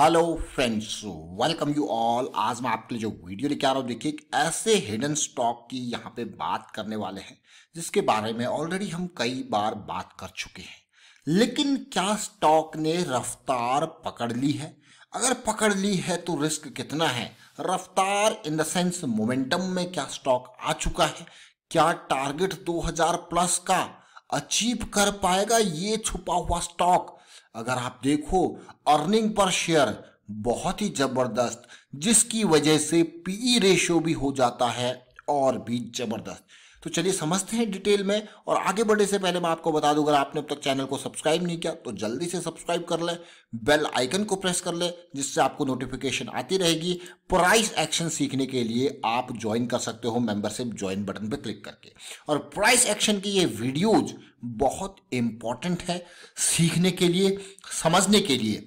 hello friends welcome you all आज मैं आपके लिए जो वीडियो लेके आ रहा हूँ देखिए एक ऐसे हिडन स्टॉक की यहाँ पे बात करने वाले हैं जिसके बारे में ऑलरेडी हम कई बार बात कर चुके हैं लेकिन क्या स्टॉक ने रफ्तार पकड़ ली है अगर पकड़ ली है तो रिस्क कितना है रफ्तार इन द सेंस मोमेंटम में क्या स्टॉक आ चुका है क्या टारगेट 2000 प्लस का अचीव कर पाएगा ये छुपा हुआ स्टॉक अगर आप देखो अर्निंग पर शेयर बहुत ही ज़बरदस्त जिसकी वजह से पीई रेशो e भी हो जाता है और भी ज़बरदस्त तो चलिए समझते हैं डिटेल में और आगे बढ़ने से पहले मैं आपको बता दूं अगर आपने अब तक चैनल को सब्सक्राइब नहीं किया तो जल्दी से सब्सक्राइब कर लें बेल आइकन को प्रेस कर लें जिससे आपको नोटिफिकेशन आती रहेगी प्राइस एक्शन सीखने के लिए आप ज्वाइन कर सकते हो मेंबरशिप ज्वाइन बटन पर क्लिक करके और प्राइस एक्शन की ये वीडियोज बहुत इंपॉर्टेंट है सीखने के लिए समझने के लिए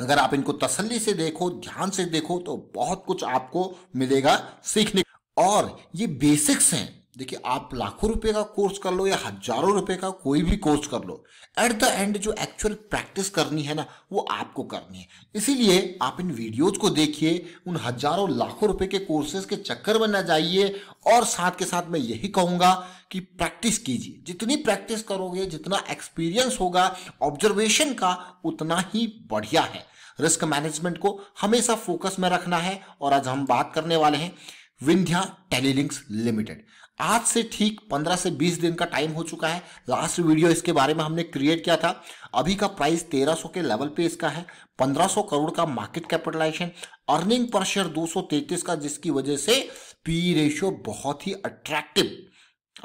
अगर आप इनको तसल्ली से देखो ध्यान से देखो तो बहुत कुछ आपको मिलेगा सीखने और ये बेसिक्स हैं देखिए आप लाखों रुपए का कोर्स कर लो या हजारों रुपए का कोई भी कोर्स कर लो एट द एंड जो एक्चुअल प्रैक्टिस करनी है ना वो आपको करनी है इसीलिए आप इन वीडियोज को देखिए उन हजारों लाखों रुपए के कोर्सेज के चक्कर में ना जाइए और साथ के साथ मैं यही कहूंगा कि प्रैक्टिस कीजिए जितनी प्रैक्टिस करोगे जितना एक्सपीरियंस होगा ऑब्जर्वेशन का उतना ही बढ़िया है रिस्क मैनेजमेंट को हमेशा फोकस में रखना है और आज हम बात करने वाले हैं विंध्या टेलीलिंक्स लिमिटेड आज से ठीक 15 से 20 दिन का टाइम हो चुका है लास्ट वीडियो इसके बारे में हमने क्रिएट किया था अभी का प्राइस 1300 के लेवल पे इसका है 1500 करोड़ का मार्केट कैपिटलाइजेशन अर्निंग पर शेयर 233 का जिसकी वजह से पी रेशियो बहुत ही अट्रैक्टिव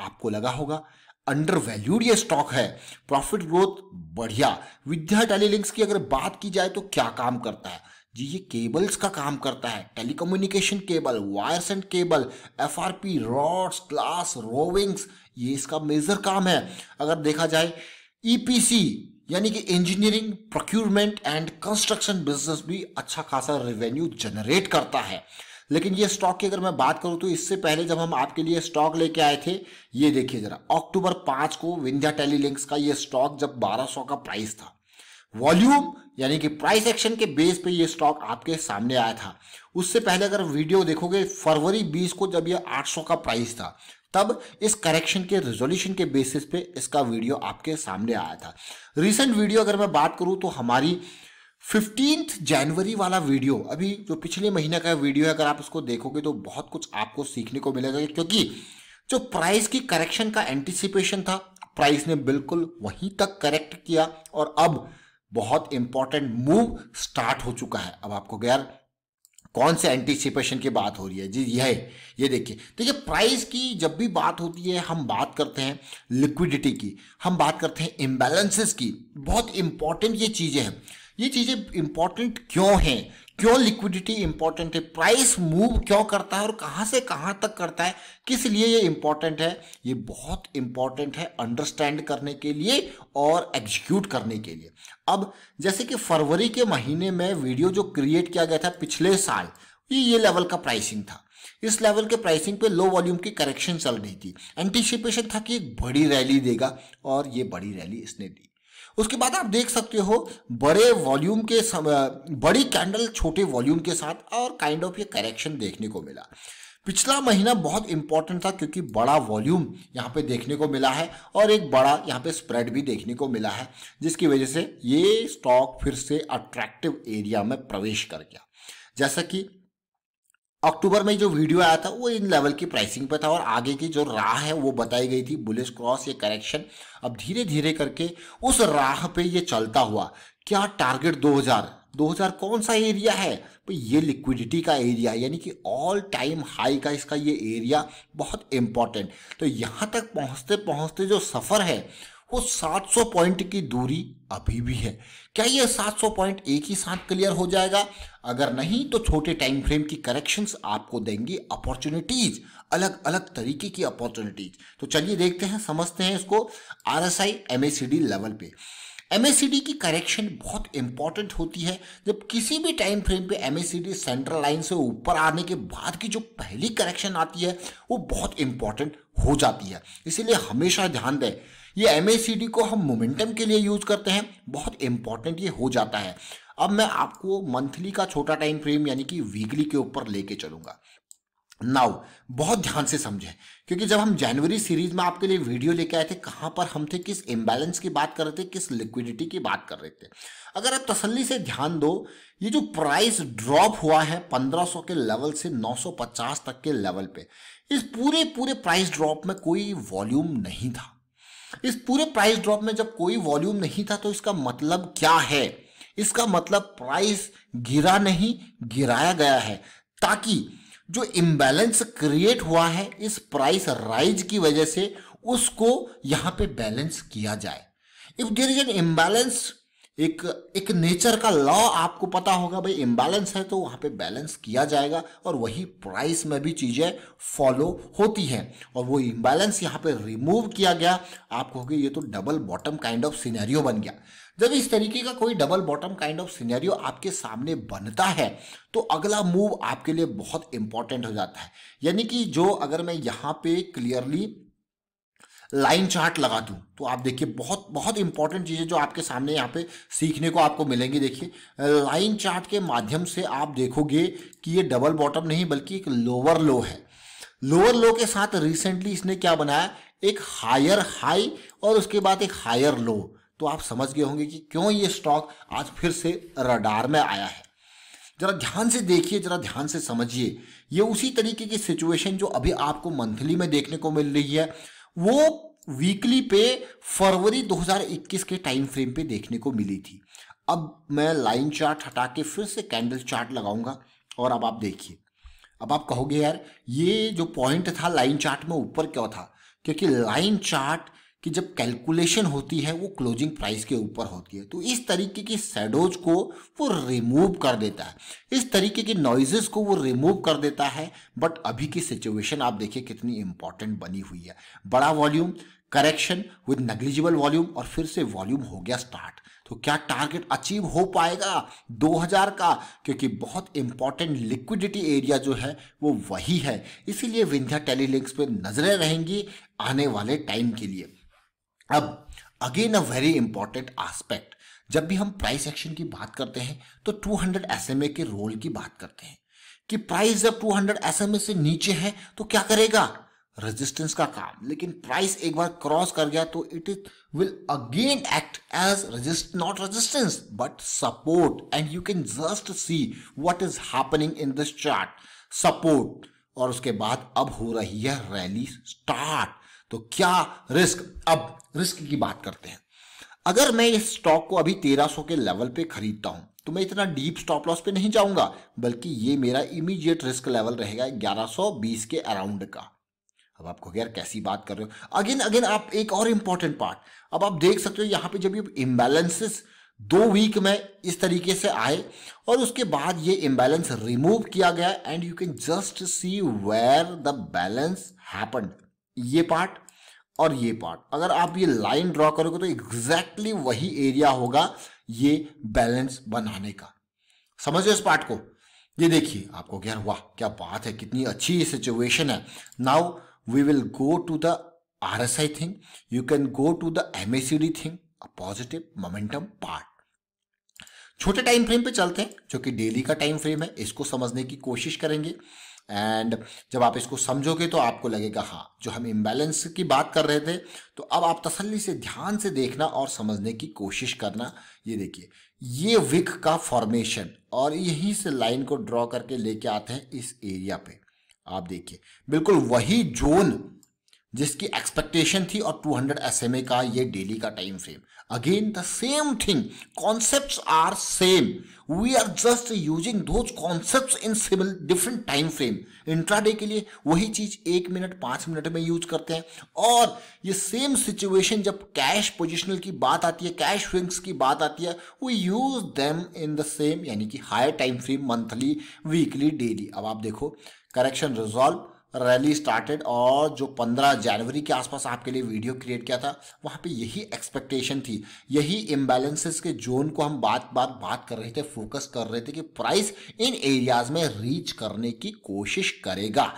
आपको लगा होगा अंडर वैल्यूड ये स्टॉक है प्रॉफिट ग्रोथ बढ़िया विद्या टेलीलिंक्स की अगर बात की जाए तो क्या काम करता है जी ये केबल्स का काम करता है telecommunication cable wires and cable P rods glass rovings ये इसका मेजर काम है अगर देखा जाए ईपीसी यानी कि engineering procurement and construction business भी अच्छा खासा रेवेन्यू जनरेट करता है लेकिन ये स्टॉक की अगर मैं बात करूं तो इससे पहले जब हम आपके लिए स्टॉक लेके आए थे ये देखिए जरा अक्टूबर पांच को विंध्या टेलीलिंक्स का ये स्टॉक जब 1200 का प्राइस था वॉल्यूम यानी कि प्राइस एक्शन के बेस पे ये स्टॉक आपके सामने आया था उससे पहले अगर वीडियो देखोगे फरवरी 20 को जब ये 800 का प्राइस था तब इस करेक्शन के रेजोल्यूशन के बेसिस पे इसका वीडियो आपके सामने आया था रिसेंट वीडियो अगर मैं बात करूँ तो हमारी फिफ्टीन जनवरी वाला वीडियो अभी जो पिछले महीने का वीडियो है अगर आप इसको देखोगे तो बहुत कुछ आपको सीखने को मिलेगा क्योंकि जो प्राइस की करेक्शन का एंटिसिपेशन था प्राइस ने बिल्कुल वहीं तक करेक्ट किया और अब बहुत इंपॉर्टेंट मूव स्टार्ट हो चुका है अब आपको गैर कौन से एंटीसिपेशन की बात हो रही है जी यह ये देखिए देखिए प्राइस की जब भी बात होती है हम बात करते हैं लिक्विडिटी की हम बात करते हैं इम्बैलेंसेस की बहुत इंपॉर्टेंट ये चीज़ें हैं ये चीज़ें इंपॉर्टेंट क्यों हैं क्यों लिक्विडिटी इंपॉर्टेंट है प्राइस मूव क्यों करता है और कहाँ से कहाँ तक करता है किस लिए ये इंपॉर्टेंट है ये बहुत इंपॉर्टेंट है अंडरस्टैंड करने के लिए और एग्जीक्यूट करने के लिए अब जैसे कि फरवरी के महीने में वीडियो जो क्रिएट किया गया था पिछले साल ये ये लेवल का प्राइसिंग था इस लेवल के प्राइसिंग पे लो वॉल्यूम की करेक्शन चल रही थी एंटिसिपेशन था कि एक बड़ी रैली देगा और ये बड़ी रैली इसने दी उसके बाद आप देख सकते हो बड़े वॉल्यूम के बड़ी कैंडल छोटे वॉल्यूम के साथ और काइंड ऑफ ये करेक्शन देखने को मिला पिछला महीना बहुत इंपॉर्टेंट था क्योंकि बड़ा वॉल्यूम यहाँ पे देखने को मिला है और एक बड़ा यहाँ पे स्प्रेड भी देखने को मिला है जिसकी वजह से ये स्टॉक फिर से अट्रैक्टिव एरिया में प्रवेश कर गया जैसा कि अक्टूबर में जो वीडियो आया था वो इन लेवल की प्राइसिंग पे था और आगे की जो राह है वो बताई गई थी बुलिस क्रॉस ये करेक्शन अब धीरे धीरे करके उस राह पे ये चलता हुआ क्या टारगेट 2000 2000 कौन सा एरिया है तो ये लिक्विडिटी का एरिया यानी कि ऑल टाइम हाई का इसका ये एरिया बहुत इंपॉर्टेंट तो यहाँ तक पहुँचते पहुँचते जो सफ़र है वो 700 पॉइंट की दूरी अभी भी है क्या ये 700 पॉइंट एक ही साथ क्लियर हो जाएगा अगर नहीं तो छोटे टाइम फ्रेम की करेक्शंस आपको देंगी अपॉर्चुनिटीज अलग अलग तरीके की अपॉर्चुनिटीज तो चलिए देखते हैं समझते हैं इसको R S I M S C D level पे एम की करेक्शन बहुत इंपॉर्टेंट होती है जब किसी भी टाइम फ्रेम पे एम सेंट्रल लाइन से ऊपर आने के बाद की जो पहली करेक्शन आती है वो बहुत इंपॉर्टेंट हो जाती है इसीलिए हमेशा ध्यान दें ये एम को हम मोमेंटम के लिए यूज़ करते हैं बहुत इंपॉर्टेंट ये हो जाता है अब मैं आपको मंथली का छोटा टाइम फ्रेम यानी कि वीकली के ऊपर लेके चलूंगा नाउ बहुत ध्यान से समझें क्योंकि जब हम जनवरी सीरीज में आपके लिए वीडियो लेके आए थे कहाँ पर हम थे किस इम्बैलेंस की बात कर रहे थे किस लिक्विडिटी की बात कर रहे थे अगर आप तसल्ली से ध्यान दो ये जो प्राइस ड्रॉप हुआ है 1500 के लेवल से 950 तक के लेवल पे इस पूरे पूरे प्राइस ड्रॉप में कोई वॉल्यूम नहीं था इस पूरे प्राइस ड्रॉप में जब कोई वॉल्यूम नहीं था तो इसका मतलब क्या है इसका मतलब प्राइस गिरा नहीं गिराया गया है ताकि जो इम्बैलेंस क्रिएट हुआ है इस प्राइस राइज की वजह से उसको यहां पे बैलेंस किया जाए if there is an imbalance एक एक नेचर का लॉ आपको पता होगा भाई इम्बैलेंस है तो वहाँ पे बैलेंस किया जाएगा और वही प्राइस में भी चीज़ें फॉलो होती हैं और वो इम्बैलेंस यहाँ पे रिमूव किया गया आप कहोगे ये तो double bottom kind of scenario बन गया जब इस तरीके का कोई double bottom kind of scenario आपके सामने बनता है तो अगला मूव आपके लिए बहुत इंपॉर्टेंट हो जाता है यानी कि जो अगर मैं यहाँ पे क्लियरली लाइन चार्ट लगा दूँ तो आप देखिए बहुत बहुत इंपॉर्टेंट चीज़ें जो आपके सामने यहाँ पे सीखने को आपको मिलेंगी देखिए लाइन चार्ट के माध्यम से आप देखोगे कि ये डबल बॉटम नहीं बल्कि एक लोअर लो है लोअर लो के साथ रिसेंटली इसने क्या बनाया एक हायर हाई और उसके बाद एक हायर लो तो आप समझ गए होंगे कि क्यों ये स्टॉक आज फिर से रडार में आया है जरा ध्यान से देखिए जरा ध्यान से समझिए ये उसी तरीके की सिचुएशन जो अभी आपको मंथली में देखने को मिल रही है वो वीकली पे फरवरी 2021 के टाइम फ्रेम पे देखने को मिली थी अब मैं लाइन चार्ट हटा के फिर से कैंडल चार्ट लगाऊंगा और अब आप देखिए अब आप कहोगे यार ये जो पॉइंट था लाइन चार्ट में ऊपर क्यों था क्योंकि लाइन चार्ट कि जब कैलकुलेशन होती है वो क्लोजिंग प्राइस के ऊपर होती है तो इस तरीके की शेडोज को वो रिमूव कर देता है इस तरीके की नॉइजेस को वो रिमूव कर देता है बट अभी की सिचुएशन आप देखिए कितनी इंपॉर्टेंट बनी हुई है बड़ा volume correction with negligible volume और फिर से वॉल्यूम हो गया स्टार्ट तो क्या टारगेट अचीव हो पाएगा 2000 का क्योंकि बहुत इंपॉर्टेंट लिक्विडिटी एरिया जो है वो वही है इसीलिए विंध्या टेलीलिंक्स पर नजरें रहेंगी आने वाले टाइम के लिए अब again a very important aspect जब भी हम प्राइस एक्शन की बात करते हैं तो 200 हंड्रेड के रोल की बात करते हैं कि प्राइस जब 200 हंड्रेड से नीचे है तो क्या करेगा रेजिस्टेंस का काम लेकिन प्राइस एक बार क्रॉस कर गया तो it is will again act as resist not resistance but support and you can just see what is happening in this chart support और उसके बाद अब हो रही है रैली स्टार्ट तो क्या रिस्क अब रिस्क की बात करते हैं अगर मैं इस स्टॉक को अभी 1300 के लेवल पे खरीदता हूं तो मैं इतना डीप स्टॉप लॉस पे नहीं जाऊंगा बल्कि ये मेरा इमीडिएट रिस्क लेवल रहेगा 1120 के अराउंड का अब आप कहोगे यार कैसी बात कर रहे हो अगेन अगेन आप एक और इंपॉर्टेंट पार्ट अब आप देख सकते हो यहां पे जब ये इम्बेलेंसेस दो वीक में इस तरीके से आए और उसके बाद ये इम्बेलेंस रिमूव किया गया and you can just see where the balance happened ये पार्ट और ये पार्ट अगर आप ये लाइन ड्रॉ करोगे तो एग्जैक्टली वही एरिया होगा ये बैलेंस बनाने का समझो इस पार्ट को ये देखिए आपको क्या वाह क्या बात है कितनी अच्छी सिचुएशन है now we will go to the R S I thing you can go to the M S C D thing positive momentum part छोटे टाइम फ्रेम पे चलते हैं जो कि डेली का टाइम फ्रेम है इसको समझने की कोशिश करेंगे एंड जब आप इसको समझोगे तो आपको लगेगा हाँ जो हम इम्बैलेंस की बात कर रहे थे तो अब आप तसल्ली से ध्यान से देखना और समझने की कोशिश करना ये देखिए ये विक का फॉर्मेशन और यहीं से लाइन को ड्रॉ करके लेके आते हैं इस एरिया पे आप देखिए बिल्कुल वही जोन जिसकी एक्सपेक्टेशन थी और 200 हंड्रेड एस का ये डेली का time frame again the same thing concepts are same we are just using those concepts in similar different time frame intraday के लिए वही चीज एक मिनट पांच मिनट में यूज करते हैं और ये सेम सिचुएशन जब कैश पोजिशनल की बात आती है कैश विंग्स की बात आती है we use them in the same यानी कि high time frame monthly weekly daily अब आप देखो करेक्शन रिजॉल्व रैली स्टार्टेड और जो 15 जनवरी के आसपास आपके लिए वीडियो क्रिएट किया था वहाँ पे यही एक्सपेक्टेशन थी यही इम्बैलेंसेस के जोन को हम बात बात बात कर रहे थे फोकस कर रहे थे कि प्राइस इन एरियाज में रीच करने की कोशिश करेगा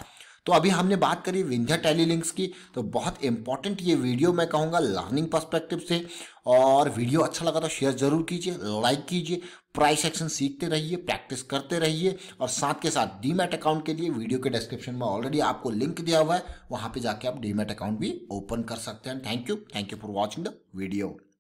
तो अभी हमने बात करी विंध्या टैली लिंक्स की तो बहुत इंपॉर्टेंट ये वीडियो मैं कहूँगा लर्निंग पर्सपेक्टिव से और वीडियो अच्छा लगा तो शेयर जरूर कीजिए लाइक कीजिए प्राइस एक्शन सीखते रहिए प्रैक्टिस करते रहिए और साथ के साथ डीमेट अकाउंट के लिए वीडियो के डिस्क्रिप्शन में ऑलरेडी आपको लिंक दिया हुआ है वहाँ पर जाके आप डीमेट अकाउंट भी ओपन कर सकते हैं thank you thank you for watching the video